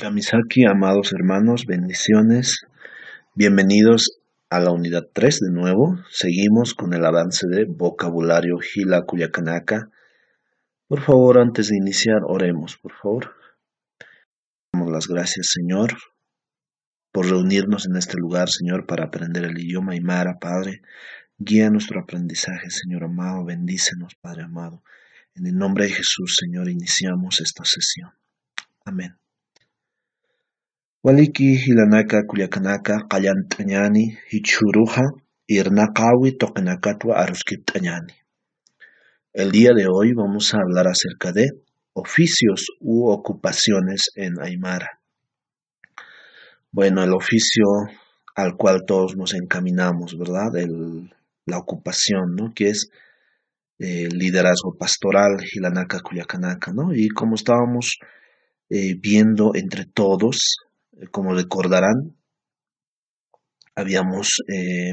Kamisaki, amados hermanos, bendiciones. Bienvenidos a la unidad 3 de nuevo. Seguimos con el avance de vocabulario Hila Kuyakanaka. Por favor, antes de iniciar, oremos, por favor. Damos las gracias, Señor, por reunirnos en este lugar, Señor, para aprender el idioma mara, Padre. Guía nuestro aprendizaje, Señor amado. Bendícenos, Padre amado. En el nombre de Jesús, Señor, iniciamos esta sesión. Amén. Waliki, hilanaka irnaqawi El día de hoy vamos a hablar acerca de oficios u ocupaciones en aymara. Bueno, el oficio al cual todos nos encaminamos, ¿verdad? El, la ocupación, ¿no? Que es eh, el liderazgo pastoral, hilanaka kuyakanaka, ¿no? Y como estábamos eh, viendo entre todos, como recordarán, habíamos eh,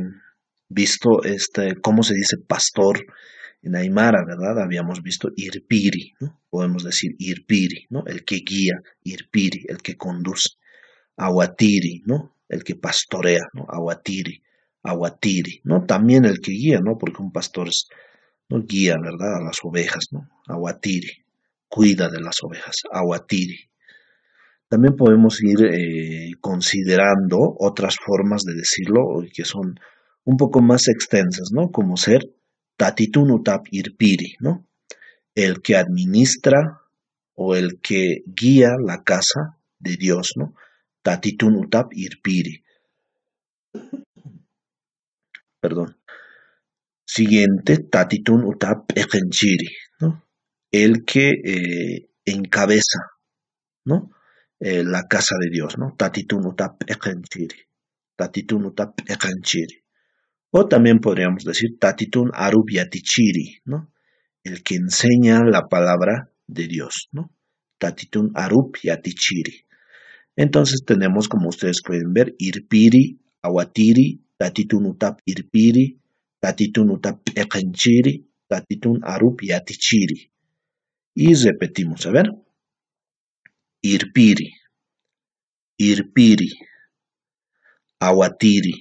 visto este, cómo se dice pastor en Aymara, ¿verdad? Habíamos visto irpiri, ¿no? Podemos decir irpiri, ¿no? El que guía, irpiri, el que conduce. Aguatiri, ¿no? El que pastorea, ¿no? Aguatiri, aguatiri, ¿no? También el que guía, ¿no? Porque un pastor es, ¿no? Guía, ¿verdad? A las ovejas, ¿no? aguatiri cuida de las ovejas, Aguatiri. También podemos ir eh, considerando otras formas de decirlo eh, que son un poco más extensas, ¿no? Como ser Tatitun Utap irpiri, ¿no? El que administra o el que guía la casa de Dios, ¿no? Utap irpiri. Perdón. Siguiente, tatitun utap ¿no? El que eh, encabeza, ¿no? Eh, la casa de Dios, ¿no? Tatitun utap O también podríamos decir Tatitun yatichiri, ¿no? El que enseña la palabra de Dios, ¿no? Tatitun yatichiri. Entonces tenemos, como ustedes pueden ver, irpiri, awatiri, tatitun utap irpiri, tatitun utap ekenchiri, tatitun yatichiri. Y repetimos, a ver. Irpiri, irpiri, awatiri,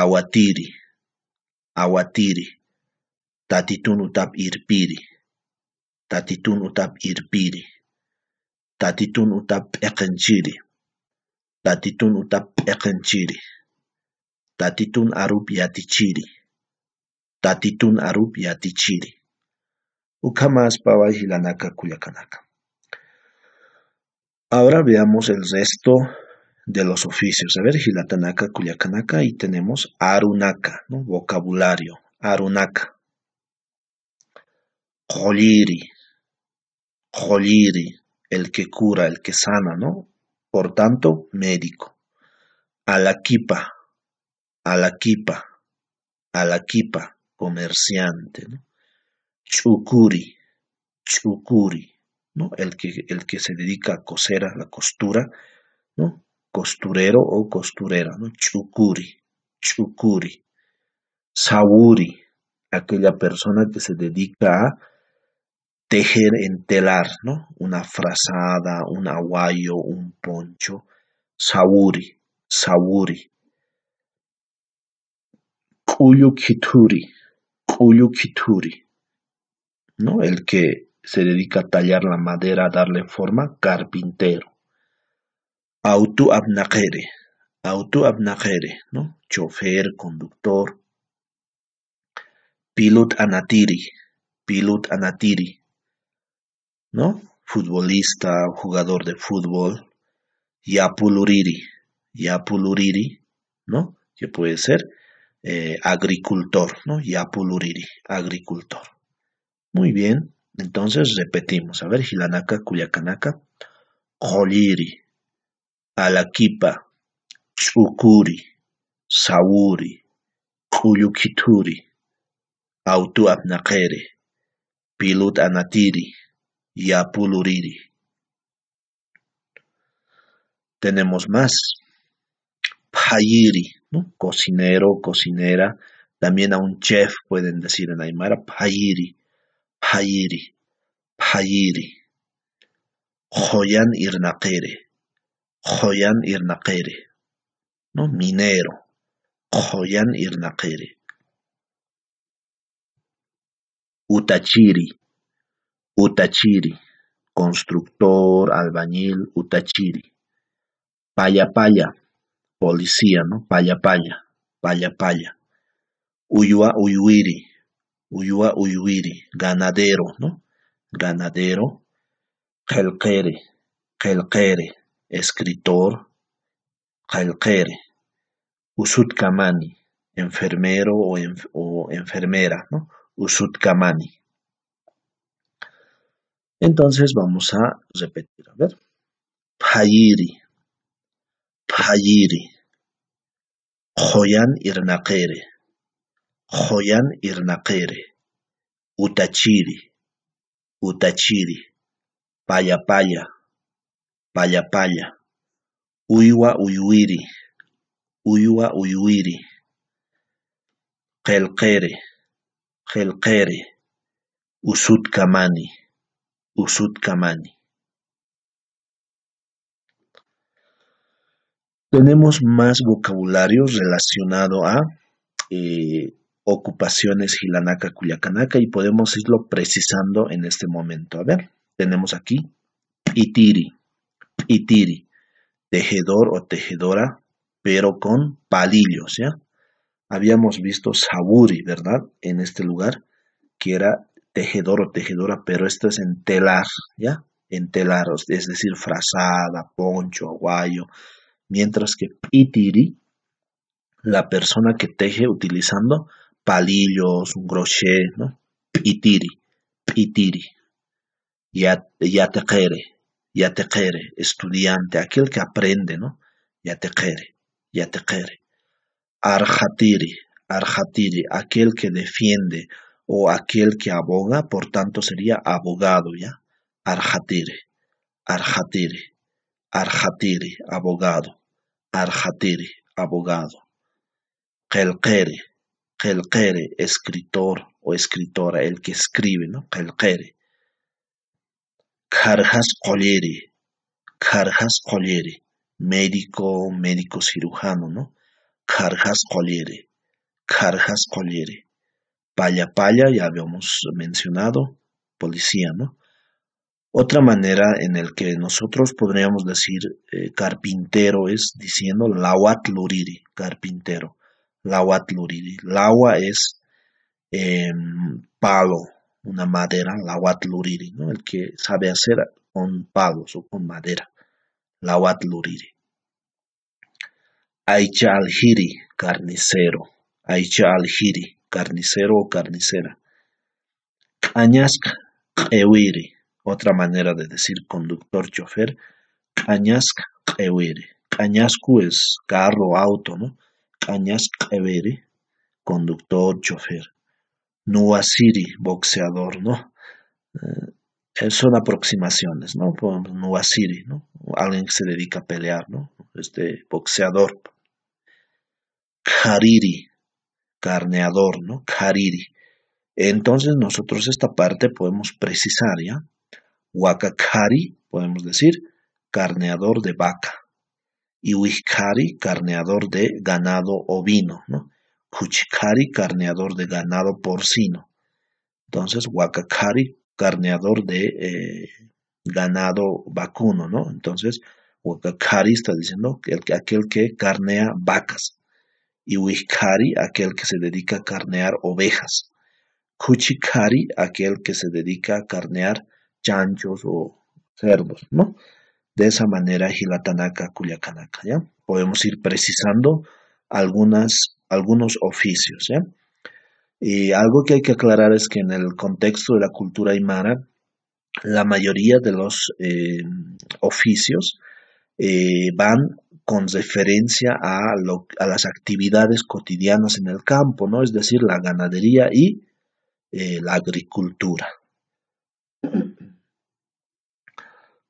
awatiri, awatiri, utap irpiri, utap irpiri, utap ekenciri, tatitun utap ekenciri, tatitun arup yatichiri, tatitun arup yatichiri. pawai hilanaka kuyakanaka. Ahora veamos el resto de los oficios. A ver, Gilatanaka, Culiacanaca y tenemos Arunaka, vocabulario. Arunaka. Joliri. Joliri, el que cura, el que sana, ¿no? Por tanto, médico. Alakipa. Alakipa. Alakipa, comerciante. ¿no? Chukuri. Chukuri, ¿no? El que, el que se dedica a coser, a la costura, ¿no? Costurero o costurera, ¿no? Chukuri, chukuri. Saburi, aquella persona que se dedica a tejer, entelar, ¿no? Una frazada, un aguayo, un poncho. sauri, sauri, Kuyukituri, kuyukituri. ¿No? El que se dedica a tallar la madera, a darle forma, carpintero. Auto abnajere auto abnajere ¿no? Chofer, conductor. pilut anatiri, pilut anatiri, ¿no? Futbolista, jugador de fútbol. Yapuluriri, yapuluriri, ¿no? Que puede ser eh, agricultor, ¿no? Yapuluriri, agricultor. Muy bien. Entonces repetimos, a ver, hilanaka, Cuyacanaca, Joliri, alakipa, chukuri, Sauri, Cuyuquituri, autuapnaquere, Pilut Anatiri, Yapuluriri. Tenemos más. Payiri, cocinero, cocinera, también a un chef pueden decir en Aymara, Payiri. Hayiri, hayiri. Joyan irnaqere, joyan irnaqere. ¿No? Minero, joyan Irnaquere. Utachiri, utachiri. Constructor, albañil, utachiri. Payapaya, policía, ¿no? Payapaya, payapaya. Uyua, uyuiri Uyua Uyuiri, ganadero, ¿no? Ganadero. Kelkere, Kelkere, escritor. Kelkere. Usutkamani, enfermero o, enfermera, ¿no? Usutkamani. Entonces vamos a repetir, a ver. Payiri, Payiri. Joyan Irnakere. Joyan Irnakere, utachiri, utachiri, payapaya, payapaya, uiwa uyuiri, uywa uyuiri Usut kamani. usutkamani, usutkamani. Tenemos más vocabulario relacionado a eh, ocupaciones Gilanaca, Cuyacanaca y podemos irlo precisando en este momento. A ver, tenemos aquí Itiri, Itiri, tejedor o tejedora, pero con palillos, ¿ya? Habíamos visto Saburi, ¿verdad? En este lugar, que era tejedor o tejedora, pero esto es en telar, ¿ya? En telar, es decir, frazada, poncho, aguayo. Mientras que Itiri, la persona que teje utilizando palillos, un crochet, ¿no? Pitiri, pitiri. Ya, ya te quiere, ya te quiere, estudiante, aquel que aprende, ¿no? Ya te quiere, ya te quiere. aquel que defiende o aquel que aboga, por tanto sería abogado, ¿ya? Arhatiri, arhatiri, arhatiri, abogado, arhatiri, abogado. Kelkere, Qelqere, escritor o escritora, el que escribe, ¿no? Qelqere. Carjas colieri Carjas colieri médico, médico cirujano, ¿no? Carjas colieri Carjas colieri Paya Paya, ya habíamos mencionado, policía, ¿no? Otra manera en la que nosotros podríamos decir eh, carpintero es diciendo lawat luriri, carpintero. Lahuatluriri. Lawa es em, palo, una madera, lahuatluriri, ¿no? El que sabe hacer con palos o con madera. Lahuatluriri. Aicha aljiri, carnicero. Aicha aljiri, carnicero o carnicera. Cañasca, ewiri. Otra manera de decir conductor, chofer. Cañasca, ewiri. Cañasco es carro, auto, ¿no? Cañascavere, conductor, chofer. Nuasiri, boxeador, ¿no? Eh, son aproximaciones, ¿no? Nuasiri, ¿no? Alguien que se dedica a pelear, ¿no? Este boxeador. Hariri, carneador, ¿no? Hariri. Entonces nosotros esta parte podemos precisar, ¿ya? Wakakari, podemos decir, carneador de vaca y carneador de ganado ovino, ¿no? Cuchicari, carneador de ganado porcino. Entonces, Huacacari, carneador de eh, ganado vacuno, ¿no? Entonces, Huacacari está diciendo aquel que carnea vacas. Y aquel que se dedica a carnear ovejas. Kuchikari, aquel que se dedica a carnear chanchos o cerdos, ¿no? De esa manera, Hilatanaka, Kulyakanaka ¿ya? Podemos ir precisando algunos oficios, ¿ya? Y algo que hay que aclarar es que en el contexto de la cultura aymara, la mayoría de los eh, oficios eh, van con referencia a, a, las actividades cotidianas en el campo, ¿no? Es decir, la ganadería y eh, la agricultura.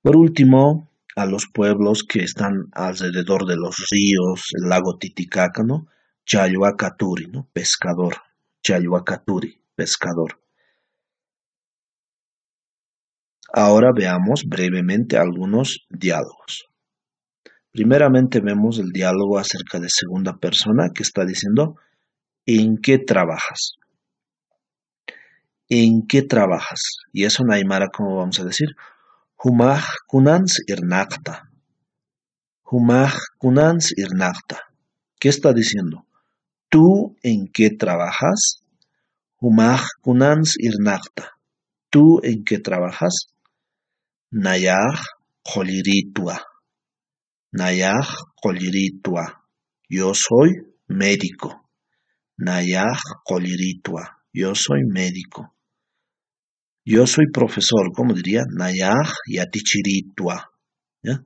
Por último, a los pueblos que están alrededor de los ríos, el lago Titicaca, ¿no? ¿no? Pescador. Chayuacaturi, pescador. Ahora veamos brevemente algunos diálogos. Primeramente vemos el diálogo acerca de segunda persona que está diciendo, ¿en qué trabajas? ¿En qué trabajas? Y eso en ¿cómo vamos a decir? humach kunans irnakta. humach kunans irnakta. ¿Qué está diciendo? ¿Tú en qué trabajas? humach kunans irnakta ¿Tú en qué trabajas? Nayah koliritua. Nayah koliritua. Yo soy médico. Nayah koliritua. Yo soy médico. Yo soy profesor, ¿cómo diría? Nayaj yatichiritua. ¿Ya?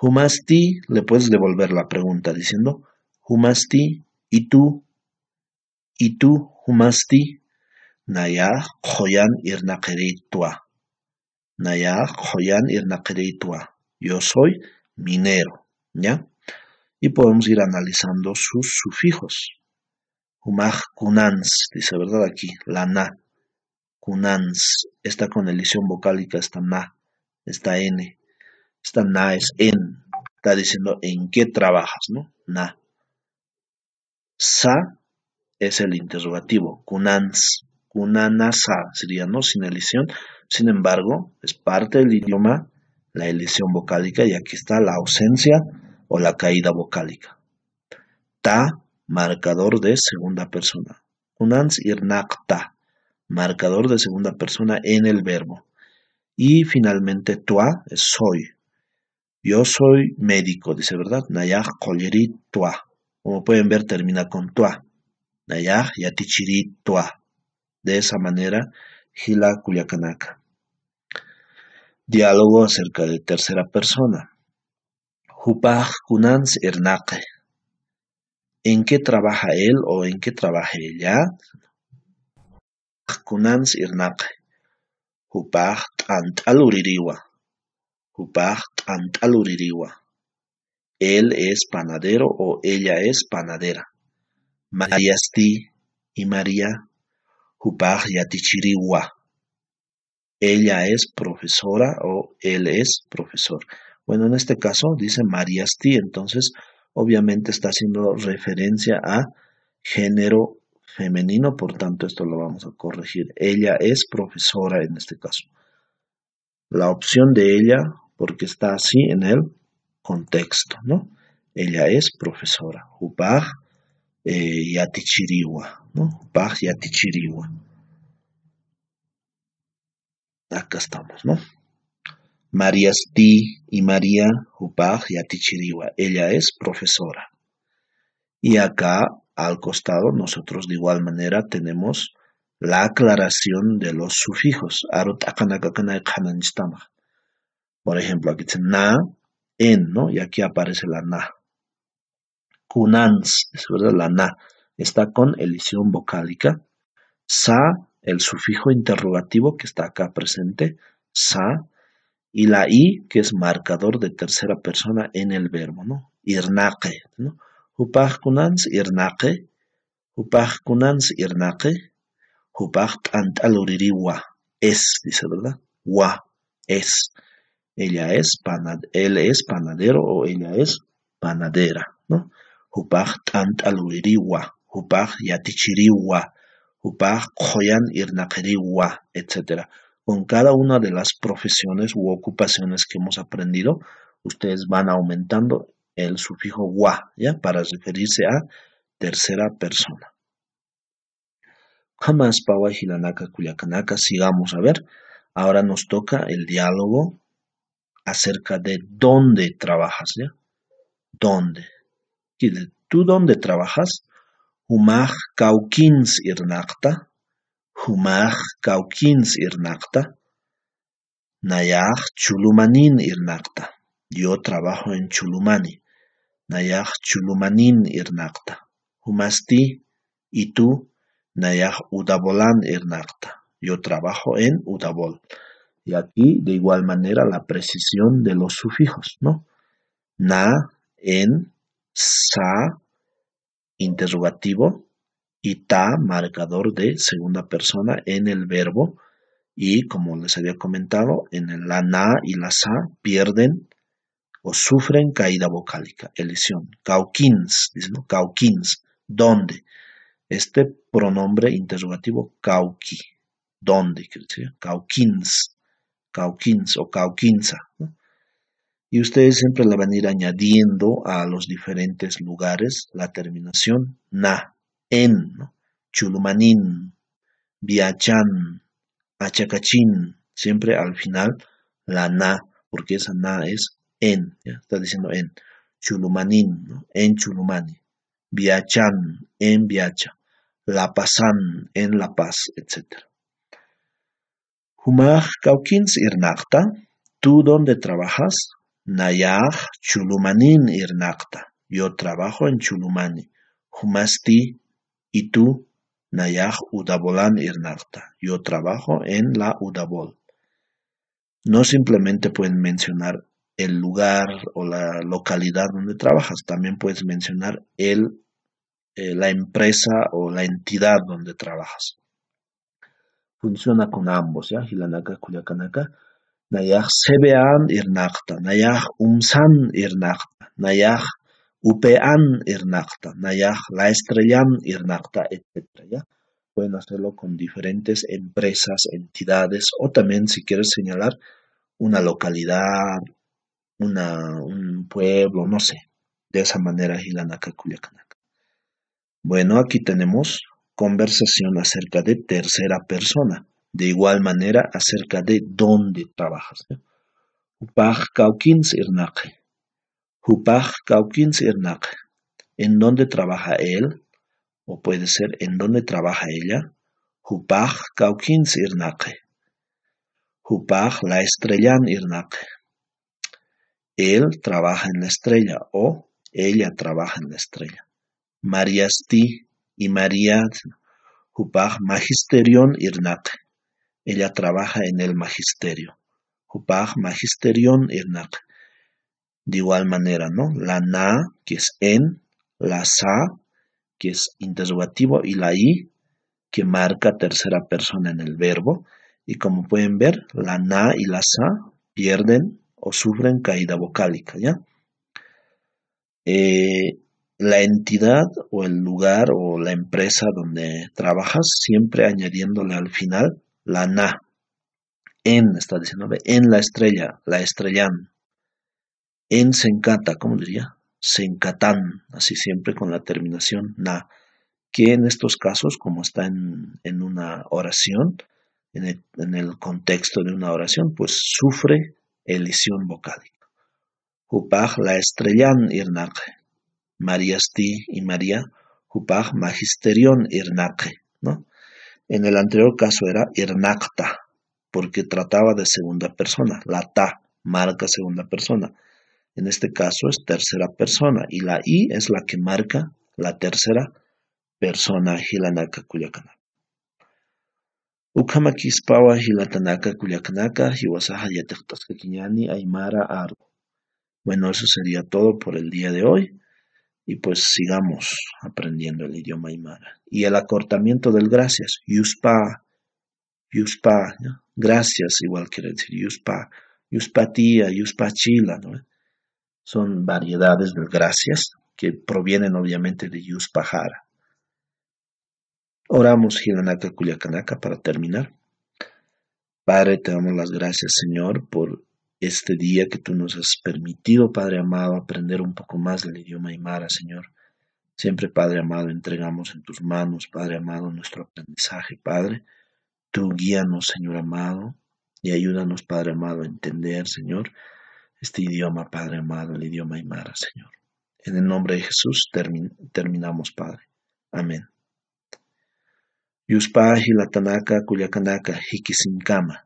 Humasti, le puedes devolver la pregunta diciendo, Humasti, ¿y tú? ¿Y tú, Humasti? Nayaj joyan irnakeritua. Nayaj joyan irnakeritua. Yo soy minero. ¿Ya? Y podemos ir analizando sus sufijos. Humaj kunans, dice, ¿verdad? Aquí, lana. Kunans. con elisión vocálica, está na, está n. está na es en. Está diciendo en qué trabajas, ¿no? Na. Sa es el interrogativo. Kunans. sa, sería, ¿no? Sin elisión. Sin embargo, es parte del idioma la elisión vocálica y aquí está la ausencia o la caída vocálica. Ta, marcador de segunda persona. Kunans irnakta marcador de segunda persona en el verbo. Y finalmente, tua es soy. Yo soy médico, dice, ¿verdad? Nayah koleri toa. Como pueden ver, termina con toa. Nayah yatichiri toa. De esa manera, gila kuyakanaka. Diálogo acerca de tercera persona. Jupaj kunans ernake. ¿En qué trabaja él o en qué trabaja ella? Kunans irnap. hupart ant aluririwa. hupaq él es panadero o ella es panadera sti y María y ella es profesora o él es profesor bueno en este caso dice sti, entonces obviamente está haciendo referencia a género femenino, por tanto esto lo vamos a corregir. Ella es profesora en este caso. La opción de ella, porque está así en el contexto, ¿no? Ella es profesora. Upaj y eh, Yatichiriwa, ¿no? y Yatichiriwa. Acá estamos, ¿no? María Sti y María y Yatichiriwa. Ella es profesora. Y acá al costado nosotros de igual manera tenemos la aclaración de los sufijos. Por ejemplo, aquí dice na, en, ¿no? Y aquí aparece la na. Kunans, es verdad, la na. Está con elisión vocálica. Sa, el sufijo interrogativo que está acá presente, sa, y la i, que es marcador de tercera persona en el verbo, ¿no? irnake ¿no? irnake, irnaqi, kunans irnake, hupaq ant wa, es, dice, ¿verdad? Wa, es. Ella es panad él es panadero o ella es panadera, ¿no? wa, tant'al yatichiri yatichiriwa, koyan koyan irnaqiriwa, etc. Con cada una de las profesiones u ocupaciones que hemos aprendido, ustedes van aumentando el sufijo wa, ¿ya? Para referirse a tercera persona. Jamás pawa hilanaka kuyakanaka, sigamos a ver. Ahora nos toca el diálogo acerca de dónde trabajas, ¿ya? ¿Dónde? ¿Tú dónde trabajas? Humaj kaukins irnakta. Humaj kaukins irnakta. Nayaj chulumanin irnakta. Yo trabajo en Chulumani. Nayah chulumanin irnakta. humasti y tu nayaq udabolan irnaqta. Yo trabajo en Udabol. Y aquí, de igual manera, la precisión de los sufijos, ¿no? Na, en, sa, interrogativo, y ta, marcador de segunda persona en el verbo. Y como les había comentado, en la na y la sa pierden o sufren caída vocálica, elisión. Cauquins, dice, ¿no? Cauquins, ¿dónde? Este pronombre interrogativo cauqui, ¿dónde? Cauquins, cauquins o cauquinza. Y ustedes siempre le van a ir añadiendo a los diferentes lugares la terminación na, en, chulumanín, viachán, achacachín, siempre al final la na, porque esa na es en, está diciendo en, Chulumanin, en Chulumani, Viachan, en Viacha, La Pasan, en La Paz, etc. Humaj Kaukins Irnakta, tú dónde trabajas? Nayaj Chulumanin Irnakta, yo trabajo en Chulumani. Humasti, y tú, Nayaj Udabolan Irnakta, yo trabajo en la Udabol. No simplemente pueden mencionar el lugar o la localidad donde trabajas. También puedes mencionar el, eh, la empresa o la entidad donde trabajas. Funciona con ambos, ¿ya? Hilanaka, Kuliakanaka. Nayaj sebean irnakta. Nayaj umsan irnakta. Nayah upean irnakta. Nayah la estrellan irnakta, etc. ¿ya? Pueden hacerlo con diferentes empresas, entidades o también si quieres señalar una localidad, una, un pueblo, no sé. De esa manera, Bueno, aquí tenemos conversación acerca de tercera persona. De igual manera, acerca de dónde trabajas. Upaj Kaukins Irnake. Upaj Kaukins Irnake. ¿En dónde trabaja él? O puede ser, ¿en dónde trabaja ella? Upaj Kaukins Irnake. Upaj la estrellan Irnake. Él trabaja en la estrella o ella trabaja en la estrella. María ti y María Jupaj Magisterion Irnate. Ella trabaja en el magisterio. Jupaj Magisterion Irnate. De igual manera, ¿no? La na, que es en, la sa, que es interrogativo, y la i, que marca tercera persona en el verbo. Y como pueden ver, la na y la sa pierden o sufren caída vocálica, ¿ya? Eh, la entidad o el lugar o la empresa donde trabajas, siempre añadiéndole al final la na. En, está diciendo, en la estrella, la estrellan. En sencata, ¿cómo diría? encatan así siempre con la terminación na. Que en estos casos, como está en, una oración, en el, en el contexto de una oración, pues sufre Elisión vocálica. Hupaj la estrellan María ti y María, hupaj magisterion irnaje. ¿no? En el anterior caso era irnacta porque trataba de segunda persona. La ta marca segunda persona. En este caso es tercera persona y la i es la que marca la tercera persona cuya Ukama Kispawa hilatanaka kullakanaka hiwasaha Aymara Bueno, eso sería todo por el día de hoy. Y pues sigamos aprendiendo el idioma Aymara. Y el acortamiento del gracias, yuspa, yuspa, gracias igual quiere decir yuspa, yuspatía, yuspachila, ¿no? Son variedades del gracias que provienen obviamente de yuspajara. Oramos, Hiranaka Kuliakanaka para terminar. Padre, te damos las gracias, Señor, por este día que tú nos has permitido, Padre amado, aprender un poco más del idioma Aymara, Señor. Siempre, Padre amado, entregamos en tus manos, Padre amado, nuestro aprendizaje, Padre. Tú guíanos, Señor amado, y ayúdanos, Padre amado, a entender, Señor, este idioma, Padre amado, el idioma Aymara, Señor. En el nombre de Jesús terminamos, Padre. Amén. yuspa hilatanaka kuyakanaka hikisinkama